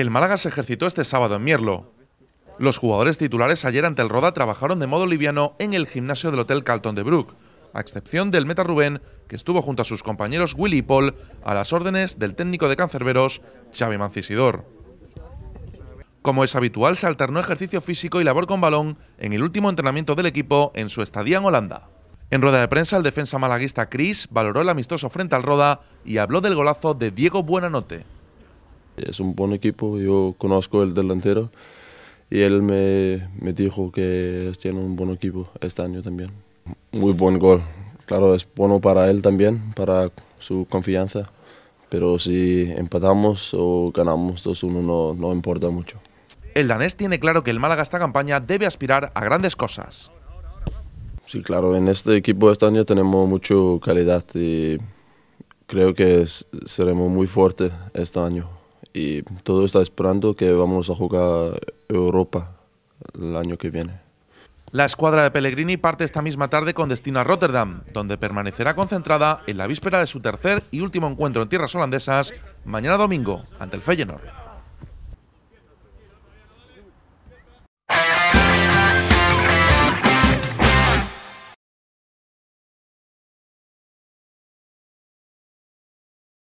El Málaga se ejercitó este sábado en Mierlo. Los jugadores titulares ayer ante el Roda trabajaron de modo liviano en el gimnasio del Hotel Carlton de Brook, a excepción del Meta Rubén, que estuvo junto a sus compañeros Willy y Paul a las órdenes del técnico de cancerberos Xavi Mancisidor. Como es habitual, se alternó ejercicio físico y labor con balón en el último entrenamiento del equipo en su estadía en Holanda. En rueda de prensa, el defensa malaguista Chris valoró el amistoso frente al Roda y habló del golazo de Diego Buenanote. Es un buen equipo, yo conozco el delantero y él me, dijo que tiene un buen equipo este año también. Muy buen gol, claro, es bueno para él también, para su confianza, pero si empatamos o ganamos 2-1 no, no importa mucho. El danés tiene claro que el Málaga esta campaña debe aspirar a grandes cosas. Sí, claro, en este equipo este año tenemos mucha calidad y creo que seremos muy fuertes este año y todo está esperando que vamos a jugar Europa el año que viene. La escuadra de Pellegrini parte esta misma tarde con destino a Rotterdam, donde permanecerá concentrada en la víspera de su tercer y último encuentro en tierras holandesas mañana domingo ante el Feyenoord.